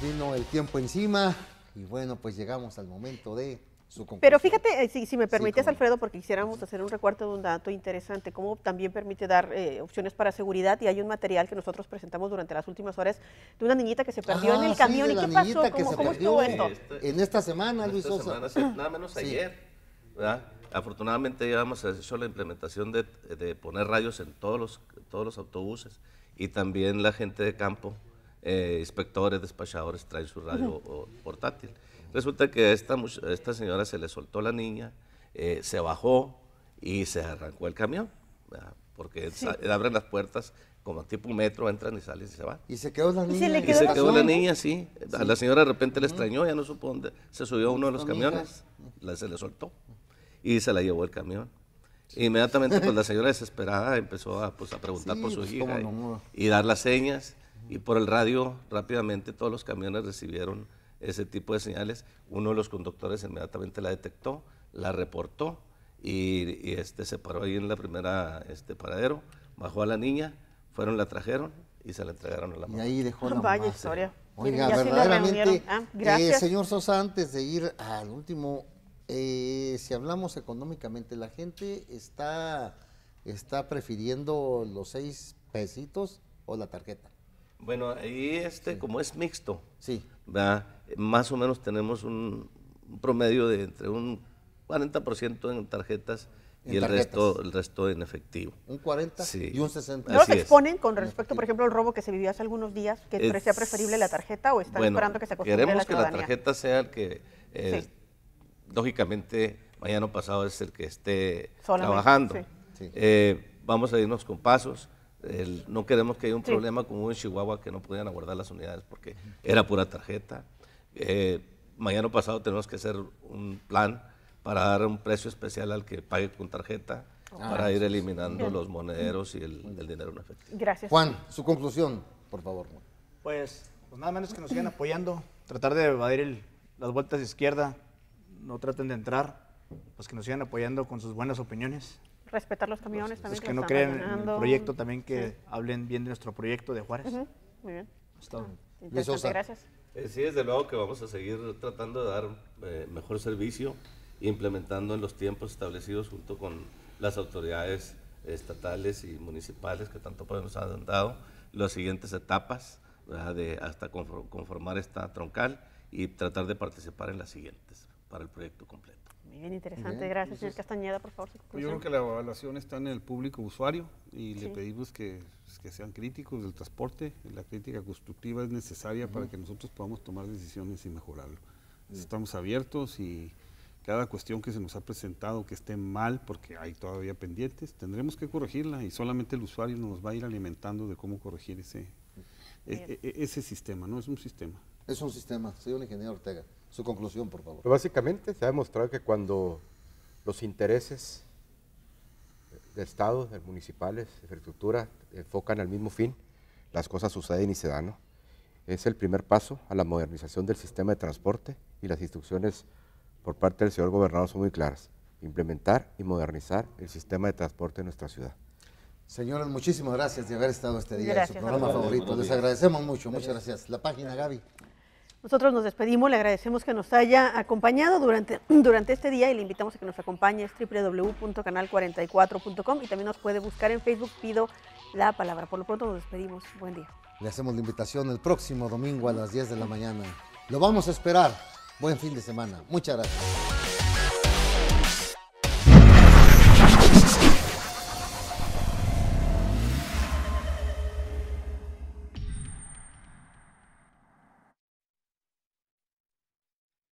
vino el tiempo encima y bueno, pues llegamos al momento de su conclusión. Pero fíjate, eh, si, me permites, Alfredo, porque quisiéramos hacer un recuarto de un dato interesante, como también permite dar eh, opciones para seguridad y hay un material que nosotros presentamos durante las últimas horas de una niñita que se perdió en ah, el camión. ¿Y qué pasó? ¿Cómo, estuvo esto? en esta semana, Luis nada menos ayer, Afortunadamente ya hemos hecho la implementación de, poner rayos en todos los, todos los autobuses y también la gente de campo eh, inspectores, despachadores traen su radio portátil. Resulta que esta, esta señora se le soltó la niña, eh, se bajó y se arrancó el camión, porque eh, abren las puertas como tipo metro, entran y salen y se van. Y se quedó la niña. la niña, sí. A la señora de repente le extrañó, ya no supo dónde. Se subió a uno de los camiones, la, se le soltó y se la llevó el camión. Inmediatamente, pues la señora desesperada empezó a, pues, preguntar por su pues, hija y dar las señas y por el radio rápidamente todos los camiones recibieron ese tipo de señales. Uno de los conductores inmediatamente la detectó, la reportó y, este, se paró ahí en la primera este, paradero, bajó a la niña, fueron, la trajeron y se la entregaron a la mamá. Y ahí dejó la mamá. Eh. historia. Oiga, verdaderamente, ah, eh, señor Sosa, antes de ir al último, eh, si hablamos económicamente, la gente está, está prefiriendo los seis pesitos o la tarjeta. Bueno, ahí este, como es mixto, más o menos tenemos un, promedio de entre un 40% en tarjetas y el resto, el resto en efectivo. Un 40 y un 60. ¿No se exponen con respecto, por ejemplo, al robo que se vivió hace algunos días, que es, sea preferible la tarjeta o están esperando que se acostumbre queremos a Queremos que la tarjeta sea el que, eh, lógicamente, mañana pasado es el que esté trabajando. Eh, vamos a irnos con pasos no queremos que haya un problema como en Chihuahua que no podían aguardar las unidades porque era pura tarjeta. Eh, mañana pasado tenemos que hacer un plan para dar un precio especial al que pague con tarjeta para ir ah, eliminando los monederos y el, dinero en efectivo. Gracias. Juan, su conclusión, por favor. Pues, pues nada menos que nos sigan apoyando, tratar de evadir las vueltas de izquierda, no traten de entrar, pues que nos sigan apoyando con sus buenas opiniones respetar los camiones también. Es que, no creen en el proyecto también que hablen bien de nuestro proyecto de Juárez. Muy bien. Hasta ah, Gracias. Eh, sí, desde luego que vamos a seguir tratando de dar eh, mejor servicio, implementando en los tiempos establecidos junto con las autoridades estatales y municipales que tanto nos han dado las siguientes etapas de hasta conformar esta troncal y tratar de participar en las siguientes para el proyecto completo. Muy bien, interesante. Gracias, señor Castañeda, por favor. yo creo que la evaluación está en el público usuario y le pedimos pues, que, sean críticos del transporte. La crítica constructiva es necesaria para que nosotros podamos tomar decisiones y mejorarlo. Estamos abiertos y cada cuestión que se nos ha presentado que esté mal, porque hay todavía pendientes, tendremos que corregirla y solamente el usuario nos va a ir alimentando de cómo corregir ese, e, e, ese sistema, ¿no? Es un sistema. Es un sistema, soy un ingeniero Ortega. Su conclusión, por favor. básicamente se ha demostrado que cuando los intereses del Estado, de municipales, de infraestructura, enfocan al mismo fin, las cosas suceden y se dan. Es el primer paso a la modernización del sistema de transporte y las instrucciones por parte del señor gobernador son muy claras. Implementar y modernizar el sistema de transporte en nuestra ciudad. Señores, muchísimas gracias de haber estado este día en su programa favorito. Les agradecemos mucho. Muchas gracias. La página, Gaby. Nosotros nos despedimos, le agradecemos que nos haya acompañado durante, durante este día y le invitamos a que nos acompañe, es www.canal44.com y también nos puede buscar en Facebook, pido la palabra. Por lo pronto nos despedimos, buen día. Le hacemos la invitación el próximo domingo a las 10 de la mañana. Lo vamos a esperar. Buen fin de semana. Muchas gracias.